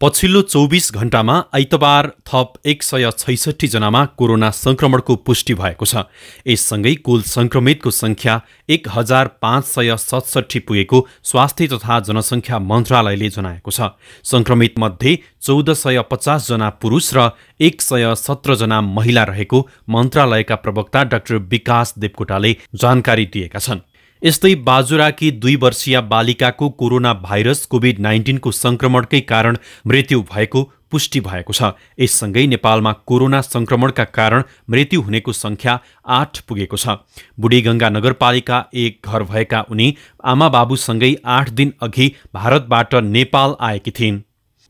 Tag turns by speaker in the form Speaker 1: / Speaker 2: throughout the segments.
Speaker 1: पछिल्लो चौबिस घण्टामा आइतबार थप एक सय छैसठी जनामा कोरोना संक्रमणको पुष्टि भएको छ यससँगै कुल संक्रमितको सङ्ख्या एक हजार पाँच सय सतसट्ठी पुगेको स्वास्थ्य तथा जनसङ्ख्या मन्त्रालयले जनाएको छ सङ्क्रमितमध्ये चौध सय पचासजना पुरुष र एक सय सत्रजना महिला रहेको मन्त्रालयका प्रवक्ता डाक्टर विकास देवकोटाले जानकारी दिएका छन् यस्तै बाजुराकी दुई वर्षीय बालिकाको कोरोना भाइरस कोभिड नाइन्टिनको सङ्क्रमणकै कारण मृत्यु भएको पुष्टि भएको छ यससँगै नेपालमा कोरोना संक्रमणका कारण मृत्यु हुनेको सङ्ख्या आठ पुगेको छ बुढीगङ्गा नगरपालिका एक घर भएका उनी आमाबाबुसँगै बाबुसँगै आठ दिन अघि भारतबाट नेपाल आएकी थिइन्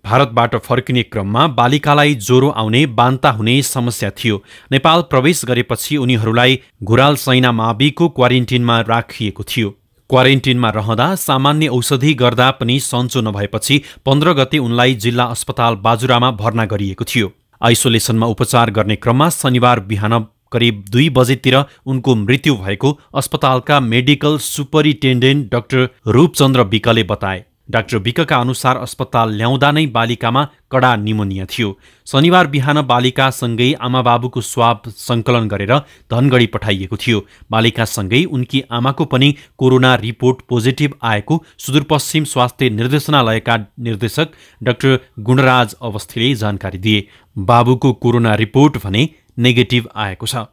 Speaker 1: भारतबाट फर्किने क्रममा बालिकालाई ज्वरो आउने बान्ता हुने समस्या थियो नेपाल प्रवेश गरेपछि उनीहरूलाई घुराल सैना माविको क्वारेन्टिनमा राखिएको थियो क्वारेन्टिनमा रहँदा सामान्य औषधि गर्दा पनि सन्चो नभएपछि पन्ध्र गते उनलाई जिल्ला अस्पताल बाजुरामा भर्ना गरिएको थियो आइसोलेसनमा उपचार गर्ने क्रममा शनिबार बिहान करिब दुई बजेतिर उनको मृत्यु भएको अस्पतालका मेडिकल सुपरिन्टेन्डेन्ट डाक्टर रूपचन्द्र विकले बताए डाक्टर विकका अनुसार अस्पताल ल्याउँदा नै बालिकामा कडा निमोनिया थियो शनिबार बिहान बालिकासँगै आमाबाबुको स्वाब सङ्कलन गरेर धनगढी पठाइएको थियो बालिकासँगै उनकी आमाको पनि कोरोना रिपोर्ट पोजिटिभ आएको सुदूरपश्चिम स्वास्थ्य निर्देशनालयका निर्देशक डाक्टर गुणराज अवस्थीले जानकारी दिए बाबुको कोरोना रिपोर्ट भने नेगेटिभ आएको छ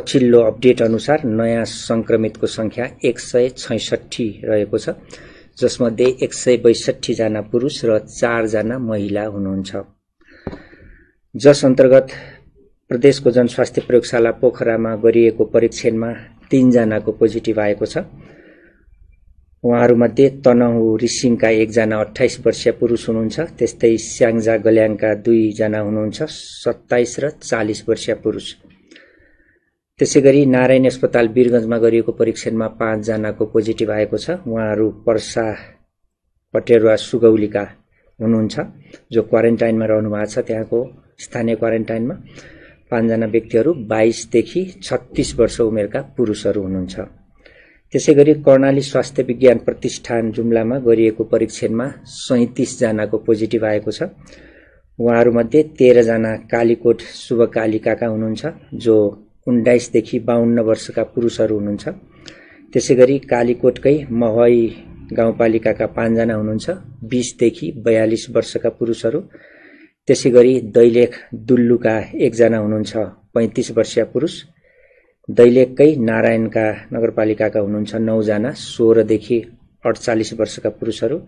Speaker 2: पछिल्लो अपडेट अनुसार नयाँ सङ्क्रमितको सङ्ख्या एक सय छैसठी रहेको छ जसमध्ये एक सय बैसठीजना पुरुष र चारजना महिला हुनुहुन्छ जस अन्तर्गत प्रदेशको जनस्वास्थ्य प्रयोगशाला पोखरामा गरिएको परीक्षणमा तिनजनाको पोजिटिभ आएको छ उहाँहरूमध्ये तनहु रिसिङका एकजना अठाइस वर्षीय पुरुष हुनुहुन्छ त्यस्तै स्याङ्जा गल्याङका दुईजना हुनुहुन्छ सत्ताइस र चालिस वर्षीय पुरुष त्यसै गरी नारायण अस्पताल वीरगञ्जमा गरिएको परीक्षणमा पाँचजनाको पोजिटिभ आएको छ उहाँहरू पर्सा पटेरुवा सुगौलीका हुनुहुन्छ जो क्वारेन्टाइनमा रहनु भएको छ त्यहाँको स्थानीय क्वारेन्टाइनमा पाँचजना व्यक्तिहरू बाइसदेखि छत्तिस वर्ष उमेरका पुरुषहरू हुनुहुन्छ त्यसै गरी कर्णाली स्वास्थ्य विज्ञान प्रतिष्ठान जुम्लामा गरिएको परीक्षणमा सैँतिसजनाको पोजिटिभ आएको छ उहाँहरूमध्ये तेह्रजना कालीकोट शुभकालिकाका हुनुहुन्छ जो उन्नाइसदेखि बाहन्न वर्षका पुरुषहरू हुनुहुन्छ त्यसै गरी कालीकोटकै महवाई गाउँपालिकाका पाँचजना हुनुहुन्छ बिसदेखि बयालिस वर्षका पुरुषहरू त्यसै गरी दैलेख दुल्लुका एकजना हुनुहुन्छ पैँतिस वर्षीय पुरुष दैलेखकै नारायणका नगरपालिकाका हुनुहुन्छ नौजना सोह्रदेखि अडचालिस वर्षका पुरुषहरू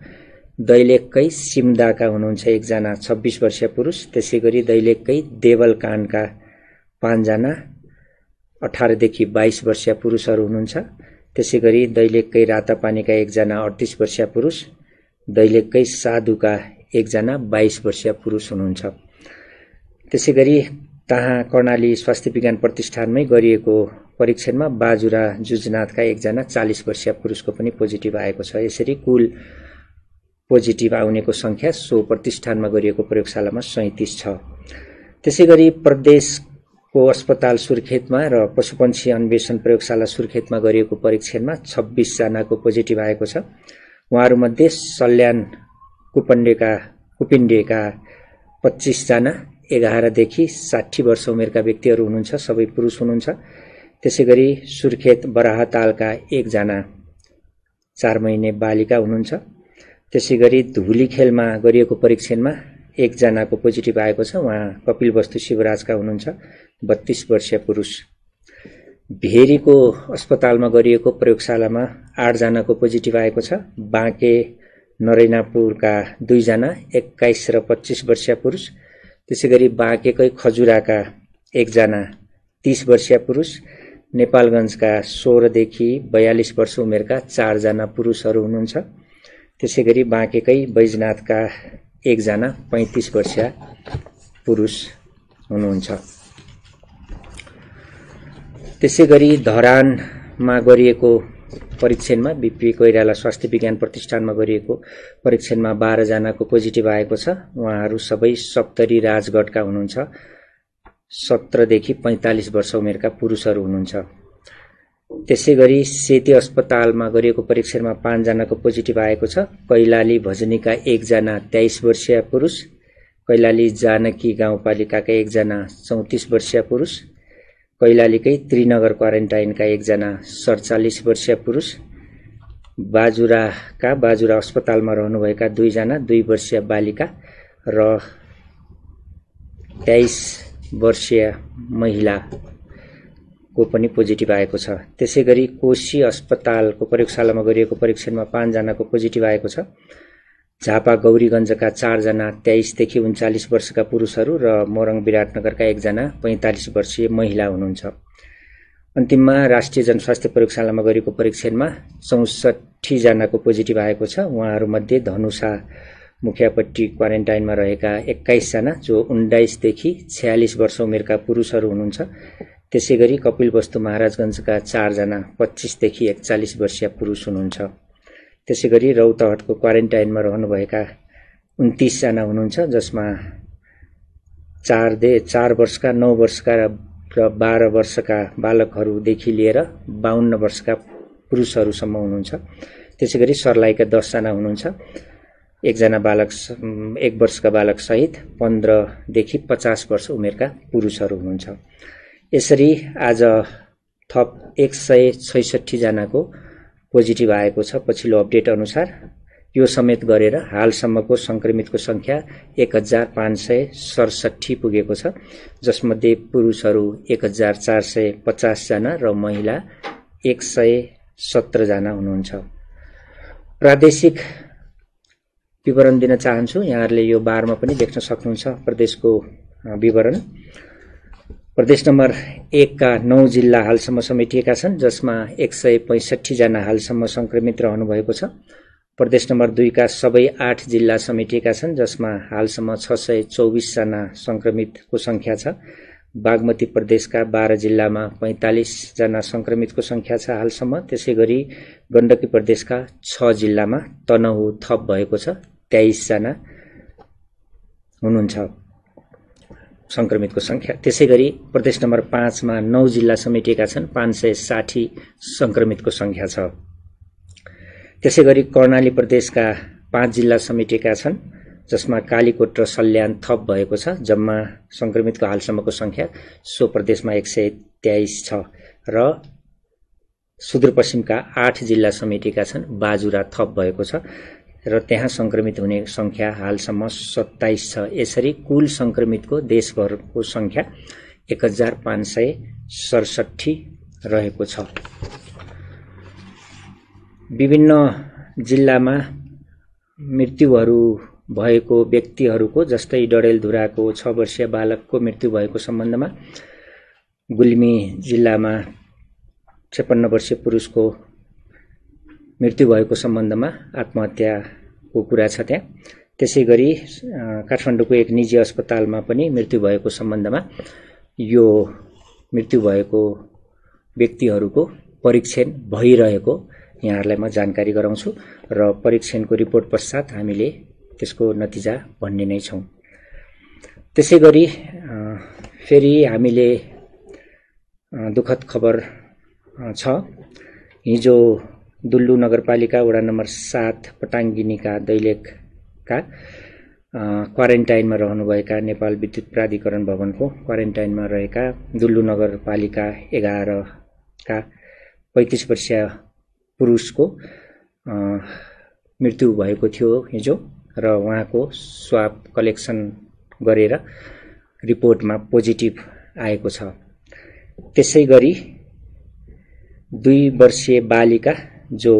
Speaker 2: दैलेखकै सिमदाका हुनुहुन्छ एकजना छब्बिस वर्षीय पुरुष त्यसै गरी दैलेखकै देवलकानका पाँचजना अठारदेखि बाइस वर्षीय पुरुषहरू हुनुहुन्छ त्यसै गरी दैलेखकै रातापानीका एकजना अडतिस वर्षीय पुरुष दैलेखकै साधुका एकजना बाइस वर्षीय पुरुष हुनुहुन्छ त्यसै गरी तहाँ कर्णाली स्वास्थ्य विज्ञान प्रतिष्ठानमै गरिएको परीक्षणमा बाजुरा जुजनाथका एकजना चालिस वर्षीय पुरुषको पनि पोजिटिभ आएको छ यसरी कुल पोजिटिभ आउनेको संख्या सो प्रतिष्ठानमा गरिएको प्रयोगशालामा सैँतिस छ त्यसै गरी प्रदेश को अस्पताल सुर्खेतमा र पशुपन्छी अन्वेषण प्रयोगशाला सुर्खेतमा गरिएको परीक्षणमा छब्बिसजनाको पोजिटिभ आएको छ उहाँहरूमध्ये सल्यान कुपण्डेका कुपिण्डेका पच्चिसजना एघारदेखि साठी वर्ष उमेरका व्यक्तिहरू हुनुहुन्छ सबै पुरुष हुनुहुन्छ त्यसै गरी सुर्खेत बराहतालका एकजना चार महिने बालिका हुनुहुन्छ त्यसै गरी धुलीखेलमा गरिएको परीक्षणमा एकजनाको पोजिटिभ आएको छ उहाँ कपिल वस्तु शिवराजका हुनुहुन्छ बत्तिस वर्षीय पुरुष भेरीको अस्पतालमा गरिएको प्रयोगशालामा आठजनाको पोजिटिभ आएको छ बाँके नरैनापुरका दुईजना एक्काइस र पच्चिस वर्षीय पुरुष त्यसै गरी बाँकेकै खजुराका एकजना तिस वर्षीय पुरुष नेपालगञ्जका सोह्रदेखि बयालिस वर्ष उमेरका चारजना पुरुषहरू हुनुहुन्छ त्यसै गरी बाँकेकै बैजनाथका एकजना पैँतिस वर्षीय पुरुष हुनुहुन्छ त्यसै गरी धरानमा गरिएको परीक्षणमा बिपी कोइराला स्वास्थ्य विज्ञान प्रतिष्ठानमा गरिएको परीक्षणमा बाह्रजनाको पोजिटिभ आएको छ उहाँहरू सबै सप्तरी राजगढका हुनुहुन्छ सत्रदेखि पैँतालिस वर्ष उमेरका पुरुषहरू हुनुहुन्छ त्यसै गरी सेती अस्पतालमा गरिएको परीक्षणमा पाँचजनाको पोजिटिभ आएको छ कैलाली भजनीका एकजना तेइस वर्षीय पुरुष कैलाली जानकी गाउँपालिकाका एकजना चौतिस वर्षीय पुरुष कैलालीकै त्रिनगर क्वारेन्टाइनका एकजना सडचालिस वर्षीय पुरुष बाजुराका बाजुरा अस्पतालमा रहनुभएका दुईजना दुई वर्षीय बालिका र तेइस वर्षीय महिला को पनि पोजिटिभ आएको छ त्यसै गरी कोशी अस्पतालको प्रयोगशालामा गरिएको परीक्षणमा पाँचजनाको पोजिटिभ आएको छ झापा गौरीगञ्जका चारजना तेइसदेखि उन्चालिस वर्षका पुरुषहरू र मोरङ विराटनगरका एकजना पैँतालिस वर्षीय महिला हुनुहुन्छ अन्तिममा राष्ट्रिय जनस्वास्थ्य प्रयोगशालामा गरिएको परीक्षणमा चौसठीजनाको पोजिटिभ आएको छ उहाँहरूमध्ये धनुषा मुखियापट्टि क्वारेन्टाइनमा रहेका एक्काइसजना जो उन्नाइसदेखि छ्यालिस वर्ष उमेरका पुरुषहरू हुनुहुन्छ त्यसै गरी कपिल वस्तु महाराजगञ्जका चारजना पच्चिसदेखि एकचालिस वर्षीय पुरुष हुनुहुन्छ त्यसै गरी रौतहटको क्वारेन्टाइनमा रहनुभएका उन्तिसजना हुनुहुन्छ जसमा चारदे चार वर्षका नौ वर्षका र बाह्र वर्षका बालकहरूदेखि लिएर बाहन्न वर्षका पुरुषहरूसम्म हुनुहुन्छ त्यसै गरी सर्लाहीका दसजना हुनुहुन्छ एकजना बालक एक वर्षका बालकसहित पन्ध्रदेखि पचास वर्ष उमेरका पुरुषहरू हुनुहुन्छ यसरी आज थप एक सय छैसठीजनाको पोजिटिभ आएको छ पछिल्लो अपडेट अनुसार यो समेत गरेर हालसम्मको सङ्क्रमितको सङ्ख्या एक हजार पाँच सय सडसठी पुगेको छ जसमध्ये पुरुषहरू एक हजार चार सय पचासजना र महिला एक सय सत्रजना हुनुहुन्छ प्रादेशिक विवरण दिन चाहन्छु यहाँहरूले यो बारमा पनि देख्न सक्नुहुन्छ प्रदेशको विवरण प्रदेश नम्बर एकका नौ जिल्ला हालसम्म समेटिएका छन् जसमा एक सय पैँसठीजना हालसम्म सङ्क्रमित रहनुभएको छ प्रदेश नम्बर दुईका सबै आठ जिल्ला समेटिएका छन् जसमा हालसम्म छ सय चौबिसजना सङ्क्रमितको सङ्ख्या छ बागमती प्रदेशका बाह्र जिल्लामा पैँतालिसजना सङ्क्रमितको सङ्ख्या छ हालसम्म त्यसै गरी गण्डकी प्रदेशका छ जिल्लामा तनहु थप भएको छ तेइसजना हुनुहुन्छ संक्रमितको संख्या त्यसै गरी प्रदेश नम्बर पाँचमा नौ जिल्ला समेटिएका छन् पाँच सय साठी सङ्क्रमितको सङ्ख्या छ त्यसै गरी कर्णाली प्रदेशका पाँच जिल्ला समेटिएका छन् जसमा कालीकोट र सल्यान थप भएको छ जम्मा संक्रमितको हालसम्मको संख्या सो प्रदेशमा एक सय तेइस छ र सुदूरपश्चिमका आठ जिल्ला समेटिएका छन् बाजुरा थप भएको छ र त्यहाँ सङ्क्रमित हुने सङ्ख्या हालसम्म सत्ताइस छ यसरी कुल सङ्क्रमितको देशभरको सङ्ख्या एक हजार पाँच सय सडसठी रहेको छ विभिन्न जिल्लामा मृत्युहरू भएको व्यक्तिहरूको जस्तै डडेलधुराको छ वर्षीय बालकको मृत्यु भएको सम्बन्धमा गुल्मी जिल्लामा छेपन्न वर्षीय पुरुषको मृत्यु भएको सम्बन्धमा आत्महत्या को कुरा छ त्यहाँ त्यसै गरी काठमाडौँको एक निजी अस्पतालमा पनि मृत्यु भएको सम्बन्धमा यो मृत्यु भएको व्यक्तिहरूको परीक्षण भइरहेको यहाँहरूलाई म जानकारी गराउँछु र परीक्षणको रिपोर्ट पश्चात हामीले त्यसको नतिजा भन्ने नै छौँ त्यसै गरी फेरि हामीले दुःखद खबर छ हिजो दुल्लु नगरपालिका वडा नम्बर सात पटाङ्गिनीका दैलेखका क्वारेन्टाइनमा रहनुभएका नेपाल विद्युत प्राधिकरण भवनको क्वारेन्टाइनमा रहेका दुल्लु नगरपालिका एघारका पैँतिस वर्षीय पुरुषको मृत्यु भएको थियो हिजो र उहाँको स्वाब कलेक्सन गरेर रिपोर्टमा पोजिटिभ आएको छ त्यसै गरी दुई वर्षीय बालिका जो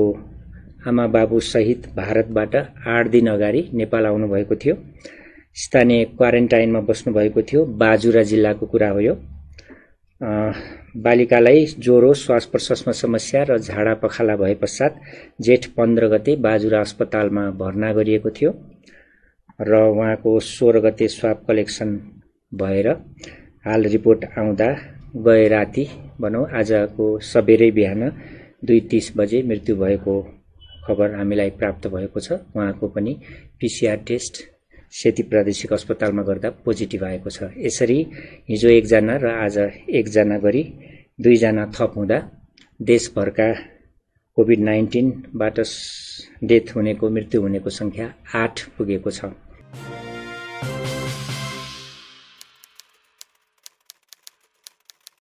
Speaker 2: आमा बाबुसहित भारतबाट आठ दिन अगाडि नेपाल आउनुभएको थियो स्थानीय क्वारेन्टाइनमा बस्नुभएको थियो बाजुरा जिल्लाको कुरा हो यो बालिकालाई ज्वरो श्वास प्रश्वासमा समस्या र झाडा पखाला भए पश्चात जेठ पन्ध्र गते बाजुरा अस्पतालमा भर्ना गरिएको थियो र उहाँको सोह्र गते स्वाब कलेक्सन भएर हाल रिपोर्ट आउँदा गए राति भनौँ आजको सबेरै बिहान दुई तिस बजे मृत्यु भएको खबर हामीलाई प्राप्त भएको छ उहाँको पनि पिसिआर टेस्ट सेती प्रादेशिक अस्पतालमा गर्दा पोजिटिभ आएको छ यसरी हिजो एकजना र आज एकजना गरी दुईजना थप हुँदा देशभरका कोभिड नाइन्टिनबाट डेथ हुनेको मृत्यु हुनेको सङ्ख्या आठ पुगेको छ